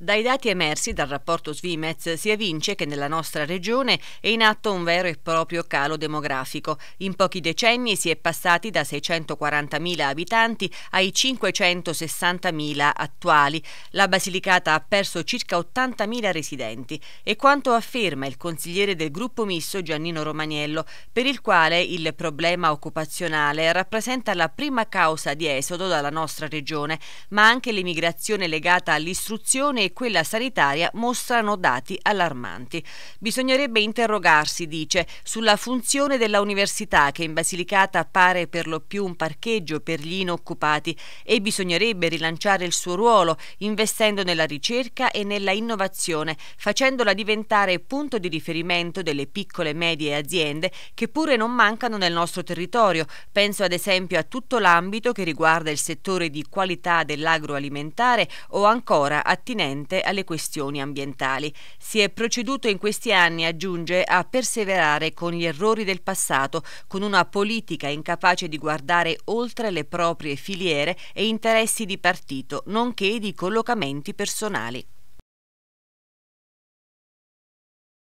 Dai dati emersi dal rapporto Svimez si evince che nella nostra regione è in atto un vero e proprio calo demografico. In pochi decenni si è passati da 640.000 abitanti ai 560.000 attuali. La Basilicata ha perso circa 80.000 residenti e quanto afferma il consigliere del gruppo misto Giannino Romaniello, per il quale il problema occupazionale rappresenta la prima causa di esodo dalla nostra regione, ma anche l'emigrazione legata all'istruzione e quella sanitaria mostrano dati allarmanti. Bisognerebbe interrogarsi, dice, sulla funzione della università che in Basilicata appare per lo più un parcheggio per gli inoccupati e bisognerebbe rilanciare il suo ruolo investendo nella ricerca e nella innovazione, facendola diventare punto di riferimento delle piccole e medie aziende che pure non mancano nel nostro territorio. Penso ad esempio a tutto l'ambito che riguarda il settore di qualità dell'agroalimentare o ancora attinente ambiente alle questioni ambientali. Si è proceduto in questi anni, aggiunge, a perseverare con gli errori del passato, con una politica incapace di guardare oltre le proprie filiere e interessi di partito, nonché di collocamenti personali.